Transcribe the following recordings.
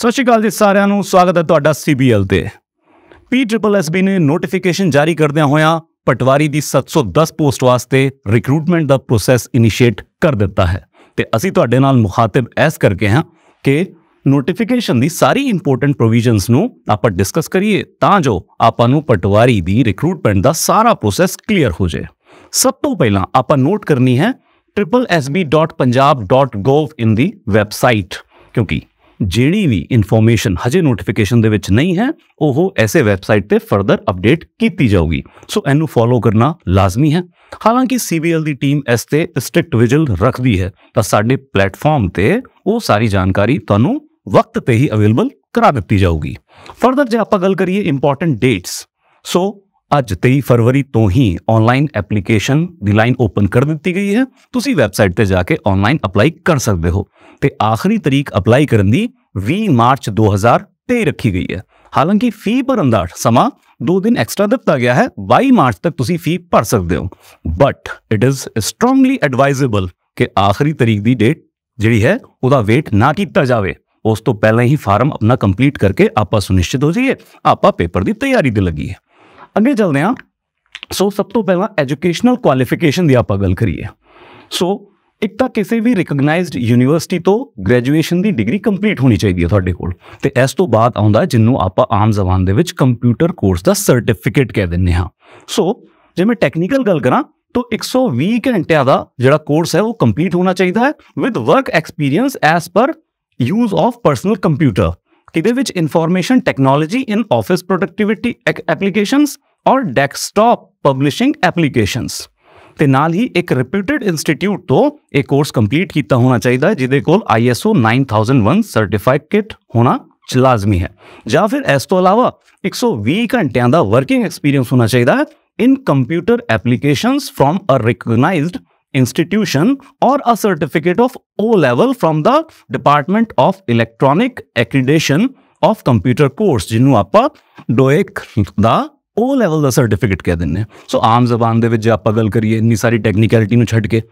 ਸਤਿ ਸ਼੍ਰੀ ਅਕਾਲ ਜੀ ਸਾਰਿਆਂ ਨੂੰ ਸਵਾਗਤ ਹੈ ਤੁਹਾਡਾ ਸੀਬੀਐਲ ਤੇ ਪੀ ਟ੍ਰਿਪਲ ਐਸਬੀ ਨੇ ਨੋਟੀਫਿਕੇਸ਼ਨ ਜਾਰੀ ਕਰਦਿਆਂ ਹੋਇਆ ਪਟਵਾਰੀ ਦੀ 710 ਪੋਸਟ ਵਾਸਤੇ ਰਿਕਰੂਟਮੈਂਟ ਦਾ ਪ੍ਰੋਸੈਸ ਇਨੀਸ਼ੀਏਟ ਕਰ ਦਿੱਤਾ ਹੈ ਤੇ ਅਸੀਂ ਤੁਹਾਡੇ ਨਾਲ ਮੁਖਾਤਬ ਐਸ ਕਰਕੇ ਹਾਂ ਕਿ ਨੋਟੀਫਿਕੇਸ਼ਨ ਦੀ ਸਾਰੀ ਇੰਪੋਰਟੈਂਟ ਪ੍ਰੋਵੀਜ਼ਨਸ ਨੂੰ ਆਪਾਂ ਡਿਸਕਸ ਕਰੀਏ ਤਾਂ ਜੋ ਆਪਾਂ ਨੂੰ ਪਟਵਾਰੀ ਦੀ ਰਿਕਰੂਟਮੈਂਟ ਦਾ ਸਾਰਾ ਪ੍ਰੋਸੈਸ ਕਲੀਅਰ ਹੋ ਜਾਏ ਸਭ ਤੋਂ ਪਹਿਲਾਂ ਆਪਾਂ ਨੋਟ ਕਰਨੀ ਹੈ triplesb.punjab.gov in ਦੀ ਵੈਬਸਾਈਟ ਕਿਉਂਕਿ ਜਿਹੜੀ ਵੀ ਇਨਫੋਰਮੇਸ਼ਨ ਹਜੇ ਨੋਟੀਫਿਕੇਸ਼ਨ ਦੇ ਵਿੱਚ ਨਹੀਂ ਹੈ ਉਹ ਐਸੇ ਵੈਬਸਾਈਟ ਤੇ ਫਰਦਰ ਅਪਡੇਟ ਕੀਤੀ ਜਾਊਗੀ ਸੋ ਇਹਨੂੰ ਫੋਲੋ ਕਰਨਾ ਲਾਜ਼ਮੀ ਹੈ ਹਾਲਾਂਕਿ ਸੀਬੀਐਲ ਦੀ ਟੀਮ ਇਸ ਤੇ ਸਟ੍ਰਿਕਟ ਵਿਜੀਲ ਰੱਖਦੀ ਹੈ ਤਾਂ ਸਾਡੇ ਪਲੇਟਫਾਰਮ ਤੇ ਉਹ ਸਾਰੀ ਜਾਣਕਾਰੀ ਤੁਹਾਨੂੰ ਵਕਤ ਤੇ ਹੀ ਅਵੇਲੇਬਲ ਕਰਾ ਦਿੱਤੀ ਜਾਊਗੀ ਫਰਦਰ ਜੇ ਆਪਾਂ ਗੱਲ ਕਰੀਏ ਇੰਪੋਰਟੈਂਟ ਡੇਟਸ ਸੋ ਅੱਜ 23 ਫਰਵਰੀ ਤੋਂ ਹੀ ਆਨਲਾਈਨ ਐਪਲੀਕੇਸ਼ਨ ਦੀ ਲਾਈਨ ਓਪਨ ਕਰ ਦਿੱਤੀ ਗਈ ਹੈ ਤੁਸੀਂ ਵੈਬਸਾਈਟ ਤੇ ਜਾ ਕੇ ਆਨਲਾਈਨ ਅਪਲਾਈ ਕਰ ਸਕਦੇ ਹੋ ਤੇ ਆਖਰੀ ਤਰੀਕ ਅਪਲਾਈ ਕਰਨ ਦੀ 20 ਮਾਰਚ 2023 ਰੱਖੀ ਗਈ ਹੈ ਹਾਲਾਂਕਿ ਫੀ ਭਰਨ ਦਾ ਸਮਾਂ 2 ਦਿਨ ਐਕਸਟਰਾ ਦਿੱਤਾ ਗਿਆ ਹੈ 22 ਮਾਰਚ ਤੱਕ ਤੁਸੀਂ ਫੀ ਭਰ ਸਕਦੇ ਹੋ but it is strongly advisable ਕਿ ਆਖਰੀ ਤਰੀਕ ਦੀ ਡੇਟ ਜਿਹੜੀ ਹੈ ਉਹਦਾ ਵੇਟ ਨਾ ਕੀਤਾ ਜਾਵੇ ਉਸ ਤੋਂ ਪਹਿਲਾਂ ਹੀ ਫਾਰਮ ਆਪਣਾ ਕੰਪਲੀਟ ਕਰਕੇ ਆਪਾਂ ਸੁਨਿਸ਼ਚਿਤ ਹੋ ਜਾਈਏ ਆਪਾਂ ਪੇਪਰ ਦੀ ਤਿਆਰੀ ਦੇ ਲੱਗੀਏ ਅੱਗੇ ਚੱਲਦੇ ਹਾਂ ਸੋ ਸਭ ਤੋਂ ਪਹਿਲਾਂ ਐਜੂਕੇਸ਼ਨਲ ਕੁਆਲੀਫਿਕੇਸ਼ਨ ਦੀ ਆਪਾਂ ਗੱਲ ਕਰੀਏ ਸੋ ਇੱਕ ਤਾਂ ਕਿਸੇ ਵੀ ਰਿਕਗਨਾਈਜ਼ਡ ਯੂਨੀਵਰਸਿਟੀ ਤੋਂ ਗ੍ਰੈਜੂਏਸ਼ਨ ਦੀ ਡਿਗਰੀ ਕੰਪਲੀਟ ਹੋਣੀ ਚਾਹੀਦੀ ਹੈ ਤੁਹਾਡੇ ਕੋਲ ਤੇ ਇਸ ਤੋਂ ਬਾਅਦ ਆਉਂਦਾ ਜਿੰਨੂੰ ਆਪਾਂ ਆਮ ਜ਼ਬਾਨ ਦੇ ਵਿੱਚ ਕੰਪਿਊਟਰ ਕੋਰਸ ਦਾ ਸਰਟੀਫਿਕੇਟ ਕਹਿ ਦਿੰਨੇ ਹਾਂ ਸੋ ਜੇ ਮੈਂ ਟੈਕਨੀਕਲ ਗੱਲ ਕਰਾਂ ਤਾਂ 120 ਘੰਟਿਆਂ ਦਾ ਜਿਹੜਾ ਕੋਰਸ ਹੈ ਉਹ ਕੰਪਲੀਟ ਹੋਣਾ ਚਾਹੀਦਾ ਹੈ with work experience as per use of personal computer ਇਹਦੇ ਵਿੱਚ information technology in office productivity applications ਔਰ ਡੈਸਕਟਾਪ ਪਬਲਿਸ਼ਿੰਗ ਐਪਲੀਕੇਸ਼ਨਸ ਤੇ ਨਾਲ ਹੀ ਇੱਕ ਰਿਪਿਊਟਡ ਇੰਸਟੀਚਿਊਟ ਤੋਂ ਇਹ ਕੋਰਸ ਕੰਪਲੀਟ ਕੀਤਾ ਹੋਣਾ ਚਾਹੀਦਾ ਜਿਹਦੇ ਕੋਲ ISO 9001 ਸਰਟੀਫਾਈਡ ਹੋਣਾ ਲਾਜ਼ਮੀ ਹੈ ਜਾਂ ਫਿਰ ਇਸ ਤੋਂ ਇਲਾਵਾ 120 ਘੰਟਿਆਂ ਦਾ ਵਰਕਿੰਗ ਐਕਸਪੀਰੀਅੰਸ ਹੋਣਾ ਚਾਹੀਦਾ ਹੈ in computer applications from a recognized institution or a certificate of O-level from the Department of Electronic Accreditation of Computer Course ਜਿਹਨੂੰ ਆਪਾਂ ਡੋਇਕ ਦਾ ਉਹ ਲੈਵਲ ਦਾ ਸਰਟੀਫਿਕੇਟ ਕਹਿ ਦਿੰਨੇ ਸੋ ਆਮ ਜ਼ਬਾਨ ਦੇ ਵਿੱਚ ਜੇ ਆਪਾਂ ਗੱਲ ਕਰੀਏ ਇੰਨੀ ਸਾਰੀ ਟੈਕਨੀਕੈਲਿਟੀ ਨੂੰ ਛੱਡ ਕੇ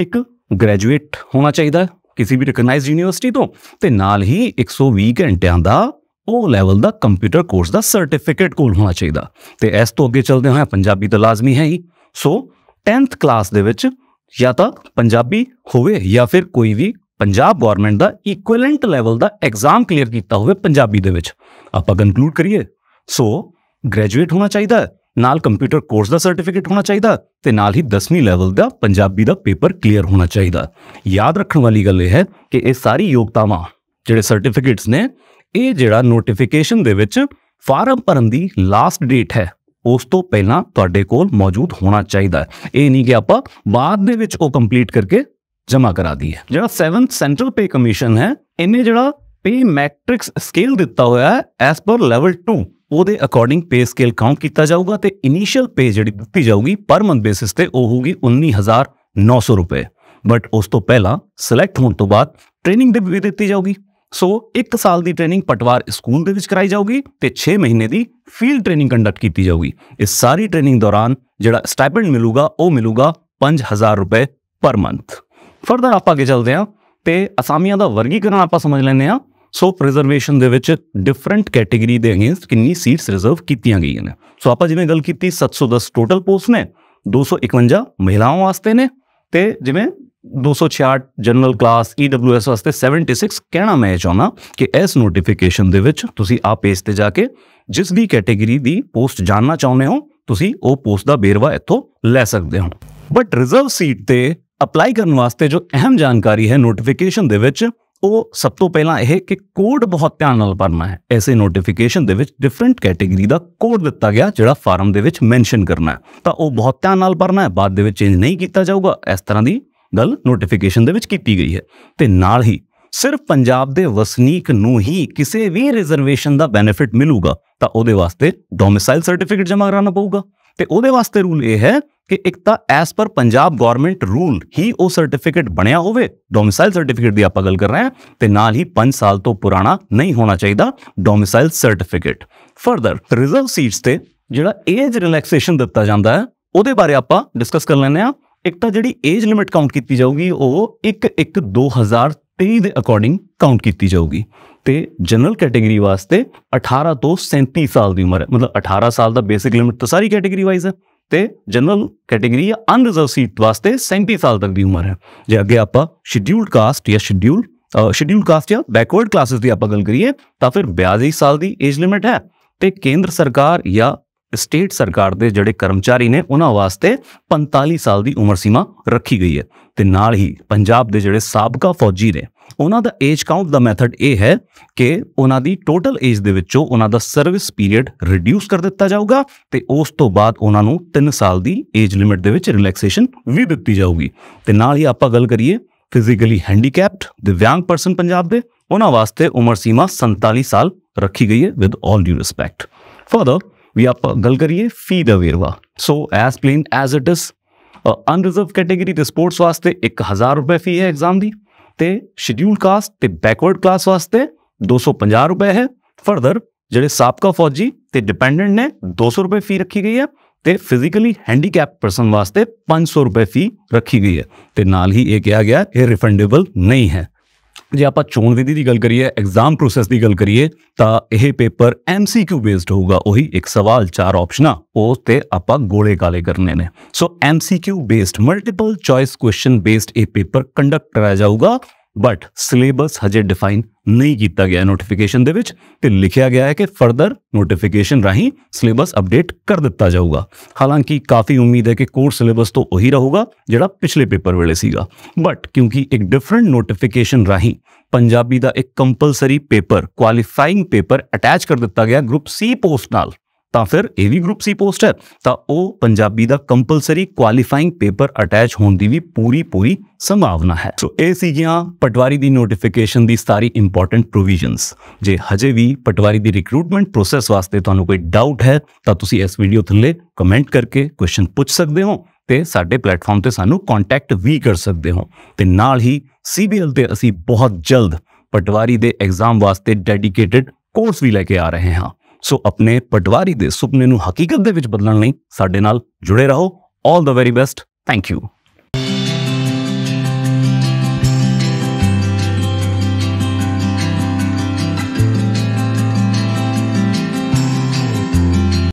ਇੱਕ ਗ੍ਰੈਜੂਏਟ ਹੋਣਾ ਚਾਹੀਦਾ ਕਿਸੇ ਵੀ ਰਿਕਗਨਾਈਜ਼ਡ ਯੂਨੀਵਰਸਿਟੀ ਤੋਂ ਤੇ ਨਾਲ ਹੀ 120 ਘੰਟਿਆਂ ਦਾ ਉਹ ਲੈਵਲ ਦਾ ਕੰਪਿਊਟਰ ਕੋਰਸ ਦਾ ਸਰਟੀਫਿਕੇਟ ਕੋਲ ਹੋਣਾ ਚਾਹੀਦਾ ਤੇ ਇਸ ਤੋਂ ਅੱਗੇ ਚੱਲਦੇ ਹੋਏ ਪੰਜਾਬੀ ਤਾਂ ਲਾਜ਼ਮੀ ਹੈ ਹੀ ਸੋ 10th ਕਲਾਸ ਦੇ ਵਿੱਚ ਜਾਂ ਤਾਂ ਪੰਜਾਬੀ ਹੋਵੇ ਜਾਂ ਫਿਰ ਕੋਈ ਵੀ ਪੰਜਾਬ ਗਵਰਨਮੈਂਟ ਦਾ ਇਕੁਇਲੈਂਟ ਲੈਵਲ ਦਾ ਐਗਜ਼ਾਮ ਕਲੀਅਰ ਕੀਤਾ ਹੋਵੇ ਪੰਜਾਬੀ ਦੇ ਵਿੱਚ ਆਪਾਂ ਕਨਕਲੂਡ ਕਰੀਏ ਸੋ ਗ੍ਰੈਜੂਏਟ ਹੋਣਾ ਚਾਹੀਦਾ ਨਾਲ ਕੰਪਿਊਟਰ ਕੋਰਸ ਦਾ ਸਰਟੀਫਿਕੇਟ ਹੋਣਾ ਚਾਹੀਦਾ ਤੇ ਨਾਲ ਹੀ 10ਵੀਂ ਲੈਵਲ ਦਾ ਪੰਜਾਬੀ ਦਾ ਪੇਪਰ ਕਲੀਅਰ ਹੋਣਾ ਚਾਹੀਦਾ ਯਾਦ ਰੱਖਣ ਵਾਲੀ ਗੱਲ ਇਹ ਹੈ ਕਿ ਇਹ ਸਾਰੀ ਯੋਗਤਾਵਾਂ ਜਿਹੜੇ ਸਰਟੀਫਿਕੇਟਸ ਨੇ ਇਹ ਜਿਹੜਾ ਨੋਟੀਫਿਕੇਸ਼ਨ ਦੇ ਵਿੱਚ ਫਾਰਮ ਭਰਨ ਦੀ ਲਾਸਟ ਡੇਟ ਹੈ ਉਸ ਤੋਂ ਪਹਿਲਾਂ ਤੁਹਾਡੇ ਕੋਲ ਮੌਜੂਦ ਹੋਣਾ ਚਾਹੀਦਾ ਹੈ ਇਹ ਨਹੀਂ ਕਿ ਆਪਾਂ ਬਾਅਦ ਦੇ ਵਿੱਚ ਉਹ ਕੰਪਲੀਟ ਕਰਕੇ ਜਮਾ ਕਰਾ ਦਈਏ ਜਿਹੜਾ 7th ਸੈਂਟਰਲ ਪੇ ਕਮਿਸ਼ਨ ਹੈ ਇਹਨੇ ਜਿਹੜਾ ਪੇ ਮੈਟ੍ਰਿਕਸ ਸਕੇਲ ਦਿੱਤਾ ਹੋਇਆ ਹੈ ਐਸ ਪਰ ਲੈਵਲ 2 ਉਹਦੇ ਅਕੋਰਡਿੰਗ ਪੇ ਸਕੇਲ ਕਾਊਂਟ ਕੀਤਾ ਜਾਊਗਾ ਤੇ ਇਨੀਸ਼ੀਅਲ ਪੇ ਜਿਹੜੀ ਦਿੱਤੀ ਜਾਊਗੀ ਪਰ ਮੰਥ ਬੇਸਿਸ ਤੇ ਉਹ ਹੋਊਗੀ 19900 ਰੁਪਏ ਬਟ ਉਸ ਤੋਂ ਪਹਿਲਾਂ ਸਿਲੈਕਟ ਹੋਣ ਤੋਂ ਬਾਅਦ ਟ੍ਰੇਨਿੰਗ ਦੇ ਵੀ ਦਿੱਤੀ ਜਾਊਗੀ ਸੋ 1 ਸਾਲ ਦੀ ਟ੍ਰੇਨਿੰਗ ਪਟਵਾਰ ਸਕੂਲ ਦੇ ਵਿੱਚ ਕਰਾਈ ਜਾਊਗੀ ਤੇ 6 ਮਹੀਨੇ ਦੀ ਫੀਲਡ ਟ੍ਰੇਨਿੰਗ ਕੰਡਕਟ ਕੀਤੀ ਜਾਊਗੀ ਇਸ ਸਾਰੀ ਟ੍ਰੇਨਿੰਗ ਦੌਰਾਨ ਜਿਹੜਾ ਸਟਾਈਪੈਂਡ ਮਿਲੂਗਾ ਉਹ ਮਿਲੂਗਾ 5000 ਰੁਪਏ ਪਰ ਮੰਥ ਫਰਦਰ ਆਪਾਂ ਅੱਗੇ ਚੱਲਦੇ ਹਾਂ ਤੇ ਅਸਾਮੀਆਂ ਦਾ ਵਰਗੀਕਰਨ ਆਪਾਂ ਸਮਝ ਲੈਂਦੇ ਹਾਂ ਸੋ ਪ੍ਰੀਜ਼ਰਵੇਸ਼ਨ ਦੇ ਵਿੱਚ ਡਿਫਰੈਂਟ ਕੈਟਾਗਰੀ ਦੇ ਅਗੇਂਸਟ ਕਿੰਨੀ ਸੀਟਸ ਰਿਜ਼ਰਵ ਕੀਤੀਆਂ ਗਈਆਂ ਨੇ ਸੋ ਆਪਾਂ ਜਿਵੇਂ ਗੱਲ ਕੀਤੀ 710 ਟੋਟਲ ਪੋਸਟ ਨੇ 251 ਮਹਿਲਾਵਾਂ ਵਾਸਤੇ ਨੇ ਤੇ ਜਿਵੇਂ 266 ਜਨਰਲ ਕਲਾਸ EWS ਵਾਸਤੇ 76 ਕਹਿਣਾ ਮੈਂ ਚਾਹਣਾ ਕਿ ਇਸ ਨੋਟੀਫਿਕੇਸ਼ਨ ਦੇ ਵਿੱਚ ਤੁਸੀਂ ਆ ਪੇਜ ਤੇ ਜਾ ਕੇ ਜਿਸ ਵੀ ਕੈਟਾਗਰੀ ਦੀ ਪੋਸਟ ਜਾਨਣਾ ਚਾਹੁੰਦੇ ਹੋ ਤੁਸੀਂ ਉਹ ਪੋਸਟ ਦਾ ਬੇਰਵਾ ਇੱਥੋਂ ਲੈ ਸਕਦੇ ਹੋ ਬਟ ਰਿਜ਼ਰਵ ਸੀਟ ਤੇ ਅਪਲਾਈ ਕਰਨ ਵਾਸਤੇ ਜੋ ਅਹਿਮ ਜਾਣਕਾਰੀ ਹੈ ਨੋਟੀਫਿਕੇਸ਼ਨ ਦੇ ਵਿੱਚ ਉਹ ਸਭ ਤੋਂ ਪਹਿਲਾਂ ਇਹ ਕਿ ਕੋਡ ਬਹੁਤ ਧਿਆਨ ਨਾਲ ਪੜਨਾ ਹੈ ਐਸੇ ਨੋਟੀਫਿਕੇਸ਼ਨ ਦੇ ਵਿੱਚ ਡਿਫਰੈਂਟ ਕੈਟਾਗਰੀ ਦਾ ਕੋਡ ਦਿੱਤਾ ਗਿਆ ਜਿਹੜਾ ਫਾਰਮ ਦੇ ਵਿੱਚ ਮੈਂਸ਼ਨ ਕਰਨਾ ਹੈ ਤਾਂ ਉਹ ਬਹੁਤ ਧਿਆਨ ਨਾਲ ਪੜਨਾ ਹੈ ਬਾਅਦ ਦੇ ਵਿੱਚ ਚੇਂਜ ਨਹੀਂ ਕੀਤਾ ਜਾਊਗਾ ਇਸ ਤਰ੍ਹਾਂ ਦੀ ਗੱਲ ਨੋਟੀਫਿਕੇਸ਼ਨ ਦੇ ਵਿੱਚ ਕੀਤੀ ਗਈ ਹੈ ਤੇ ਨਾਲ ਹੀ ਸਿਰਫ ਪੰਜਾਬ ਦੇ ਵਸਨੀਕ ਨੂੰ ਹੀ ਕਿਸੇ ਵੀ ਰਿਜ਼ਰਵੇਸ਼ਨ ਦਾ ਬੈਨੀਫਿਟ ਮਿਲੂਗਾ ਤਾਂ ਉਹਦੇ ਵਾਸਤੇ ਡੋਮਿਸਾਈਲ ਸਰਟੀਫਿਕੇਟ ਜਮ੍ਹਾਂ ਕਰਾਉਣਾ ਪਊਗਾ ਤੇ ਉਹਦੇ ਵਾਸਤੇ ਰੂਲ ਇਹ ਹੈ ਕਿ ਇੱਕ ਤਾਂ as per Punjab government rule ਹੀ ਉਹ ਸਰਟੀਫਿਕੇਟ ਬਣਿਆ ਹੋਵੇ ਡੋਮਿਸਾਈਲ ਸਰਟੀਫਿਕੇਟ ਦੀ ਆਪਾਂ ਗੱਲ ਕਰ ਰਹੇ ਹਾਂ ਤੇ ਨਾਲ ਹੀ 5 ਸਾਲ ਤੋਂ ਪੁਰਾਣਾ ਨਹੀਂ ਹੋਣਾ ਚਾਹੀਦਾ domicile certificate further reserve seats ਤੇ ਜਿਹੜਾ ਏਜ ਰਿਲੈਕਸੇਸ਼ਨ ਦਿੱਤਾ ਜਾਂਦਾ ਹੈ ਉਹਦੇ ਬਾਰੇ ਆਪਾਂ ਡਿਸਕਸ ਕਰ ਲੈਣੇ ਆ ਇੱਕ ਤਾਂ ਜਿਹੜੀ ਏਜ ਲਿਮਿਟ ਕਾਊਂਟ ਕੀਤੀ ਜਾਊਗੀ ਉਹ 1 1 2023 ਦੇ ਅਕੋਰਡਿੰਗ ਕਾਊਂਟ ਕੀਤੀ ਜਾਊਗੀ ਤੇ ਜਨਰਲ ਕੈਟਾਗਰੀ ਵਾਸਤੇ 18 ਤੋਂ 37 ਸਾਲ ਦੀ ਉਮਰ ਹੈ ਮਤਲਬ 18 ਸਾਲ ਦਾ ਬੇਸਿਕ ਲਿਮਿਟ ਤਾਂ ਸਾਰੀ ਕੈਟਾਗਰੀ ਵਾਈਜ਼ ਹੈ ਤੇ ਜਨਰਲ ਕੈਟਾਗਰੀ ਜਾਂ ਅਨਰਿਜ਼ਰਵ ਸੀਟ ਵਾਸਤੇ 37 ਸਾਲ ਤੱਕ ਦੀ ਉਮਰ ਹੈ ਜੇ ਅੱਗੇ ਆਪਾਂ ਸ਼ਡਿਊਲਡ ਕਾਸਟ ਜਾਂ ਸ਼ਡਿਊਲ ਸ਼ਡਿਊਲ ਕਾਸਟ ਜਾਂ ਬੈਕਵਰਡ ਕਲਾਸਿਸ ਦੀ ਆਪਾਂ ਗੱਲ ਕਰੀਏ ਤਾਂ ਫਿਰ 42 ਸਾਲ ਦੀ ਏਜ ਲਿਮਿਟ ਹੈ ਤੇ ਕੇਂਦਰ ਸਰਕਾਰ ਜਾਂ ਸਟੇਟ ਸਰਕਾਰ ਦੇ ਜਿਹੜੇ ਕਰਮਚਾਰੀ ਨੇ ਉਹਨਾਂ ਵਾਸਤੇ 45 ਸਾਲ ਦੀ ਉਮਰ ਸੀਮਾ ਰੱਖੀ ਗਈ ਹੈ ਤੇ ਨਾਲ ਹੀ ਪੰਜਾਬ ਦੇ ਜਿਹੜੇ ਸਾਬਕਾ ਫੌਜੀ ਨੇ ਉਹਨਾਂ ਦਾ ਏਜ ਕਾਊਂਟ ਦਾ ਮੈਥਡ ਇਹ ਹੈ ਕਿ ਉਹਨਾਂ ਦੀ ਟੋਟਲ ਏਜ ਦੇ ਵਿੱਚੋਂ ਉਹਨਾਂ ਦਾ ਸਰਵਿਸ ਪੀਰੀਅਡ ਰਿਡਿਊਸ ਕਰ ਦਿੱਤਾ ਜਾਊਗਾ ਤੇ ਉਸ ਤੋਂ ਬਾਅਦ ਉਹਨਾਂ ਨੂੰ 3 ਸਾਲ ਦੀ ਏਜ ਲਿਮਿਟ ਦੇ ਵਿੱਚ ਰਿਲੈਕਸੇਸ਼ਨ ਵੀ ਦਿੱਤੀ ਜਾਊਗੀ ਤੇ ਨਾਲ ਹੀ ਆਪਾਂ ਗੱਲ ਕਰੀਏ ਫਿਜ਼ੀਕਲੀ ਹੈਂਡੀਕੈਪਡ ਦਿਵਿਆਂਗ ਪਰਸਨ ਪੰਜਾਬ ਦੇ ਉਹਨਾਂ ਵਾਸਤੇ ਉਮਰ ਸੀਮਾ 47 ਸਾਲ ਰੱਖੀ ਗਈ ਹੈ ਵਿਦ 올 ਡਿਊ ਰਿਸਪੈਕਟ ਫਰਦਰ ਵੀ ਆਪਾਂ ਗੱਲ ਕਰੀਏ ਫੀ ਦਾ ਵੇਰਵਾ so as plain as it is unreserve category ਦੇ ਸਪੋਰਟਸ ਵਾਸਤੇ 1000 ਰੁਪਏ ਫੀ ਹੈ ਐਗਜ਼ਾਮ ਦੀ ਤੇ ਸ਼ਡਿਊਲ ਕਾਸਟ ਤੇ ਬੈਕਵਰਡ ਕਲਾਸ ਵਾਸਤੇ 250 ਰੁਪਏ ਹੈ ਫਰਦਰ ਜਿਹੜੇ ਸਾਬਕਾ ਫੌਜੀ ਤੇ ਡਿਪੈਂਡੈਂਟ ਨੇ 200 ਰੁਪਏ ਫੀ ਰੱਖੀ ਗਈ ਹੈ ਤੇ ਫਿਜ਼ੀਕਲੀ ਹੈਂਡੀਕੈਪ ਪਰਸਨ ਵਾਸਤੇ 500 ਰੁਪਏ ਫੀ ਰੱਖੀ ਗਈ ਹੈ ਤੇ ਨਾਲ ਹੀ ਇਹ ਕਿਹਾ ਗਿਆ ਇਹ ਰਿਫੰਡੇਬਲ ਨਹੀਂ ਹੈ ਜੇ ਆਪਾਂ ਚੋਣ ਵਿਧੀ ਦੀ ਗੱਲ ਕਰੀਏ ਐਗਜ਼ਾਮ ਪ੍ਰੋਸੈਸ ਦੀ ਗੱਲ ਕਰੀਏ ਤਾਂ ਇਹ ਪੇਪਰ MCQ ਬੇਸਡ ਹੋਊਗਾ ਉਹੀ ਇੱਕ ਸਵਾਲ ਚਾਰ ਆਪਸ਼ਨਾਂ ਉਸ ਤੇ ਆਪਾਂ ਗੋਲੇ ਕਾਲੇ ਕਰਨੇ ਨੇ so MCQ based multiple choice question based ਇਹ ਪੇਪਰ ਕੰਡਕਟ ਕਰਾਇਆ ਜਾਊਗਾ ਬਟ ਸਿਲੇਬਸ ਹਜੇ ਡਿਫਾਈਨ ਨਹੀਂ ਕੀਤਾ ਗਿਆ ਨੋਟੀਫਿਕੇਸ਼ਨ ਦੇ ਵਿੱਚ ਤੇ ਲਿਖਿਆ ਗਿਆ ਹੈ ਕਿ ਫਰਦਰ ਨੋਟੀਫਿਕੇਸ਼ਨ ਰਾਹੀਂ ਸਿਲੇਬਸ ਅਪਡੇਟ ਕਰ ਦਿੱਤਾ ਜਾਊਗਾ ਹਾਲਾਂਕਿ ਕਾਫੀ ਉਮੀਦ ਹੈ ਕਿ ਕੋਰ ਸਿਲੇਬਸ ਤੋਂ ਉਹੀ ਰਹੂਗਾ ਜਿਹੜਾ ਪਿਛਲੇ ਪੇਪਰ ਵੇਲੇ ਸੀਗਾ ਬਟ ਕਿਉਂਕਿ ਇੱਕ ਡਿਫਰੈਂਟ ਨੋਟੀਫਿਕੇਸ਼ਨ ਰਾਹੀਂ ਪੰਜਾਬੀ ਦਾ ਇੱਕ compulsory paper qualifying paper attach ਕਰ ਦਿੱਤਾ ਗਿਆ ਗਰੁੱਪ ਸੀ ਪੋਸਟ ਨਾਲ ਤਾਂ ਫਿਰ ਇਹ ਵੀ ਗਰੁੱਪ ਸੀ ਪੋਸਟ ਹੈ ਤਾਂ ਉਹ ਪੰਜਾਬੀ ਦਾ ਕੰਪਲਸਰੀ ਕੁਆਲੀਫਾਈਂਗ ਪੇਪਰ ਅਟੈਚ ਹੋਣ ਦੀ ਵੀ ਪੂਰੀ ਪੂਰੀ ਸੰਭਾਵਨਾ ਹੈ ਸੋ ਇਹ ਜੀਆਂ ਪਟਵਾਰੀ ਦੀ ਨੋਟੀਫਿਕੇਸ਼ਨ ਦੀ ਸਾਰੀ ਇੰਪੋਰਟੈਂਟ ਪ੍ਰੋਵੀਜ਼ਨਸ ਜੇ ਹਜੇ ਵੀ ਪਟਵਾਰੀ ਦੀ ਰਿਕਰੂਟਮੈਂਟ ਪ੍ਰੋਸੈਸ ਵਾਸਤੇ ਤੁਹਾਨੂੰ ਕੋਈ ਡਾਊਟ ਹੈ ਤਾਂ ਤੁਸੀਂ ਇਸ ਵੀਡੀਓ ਥੱਲੇ ਕਮੈਂਟ ਕਰਕੇ ਕੁਐਸਚਨ ਪੁੱਛ ਸਕਦੇ ਹੋ ਤੇ ਸਾਡੇ ਪਲੇਟਫਾਰਮ ਤੇ ਸਾਨੂੰ ਕੰਟੈਕਟ ਵੀ ਕਰ ਸਕਦੇ ਹੋ ਤੇ ਨਾਲ ਹੀ ਸੀਬੀਐਲ ਤੇ ਅਸੀਂ ਬਹੁਤ ਜਲਦ ਪਟਵਾਰੀ ਦੇ ਐਗਜ਼ਾਮ ਵਾਸਤੇ ਡੈਡੀਕੇਟਿਡ ਕੋਰਸ ਵੀ ਲੈ ਕੇ ਆ ਰਹੇ ਹਾਂ ਸੋ ਆਪਣੇ ਪਟਵਾਰੀ ਦੇ ਸੁਪਨੇ ਨੂੰ ਹਕੀਕਤ ਦੇ ਵਿੱਚ ਬਦਲਣ ਲਈ ਸਾਡੇ ਨਾਲ ਜੁੜੇ ਰਹੋ 올 the very best thank you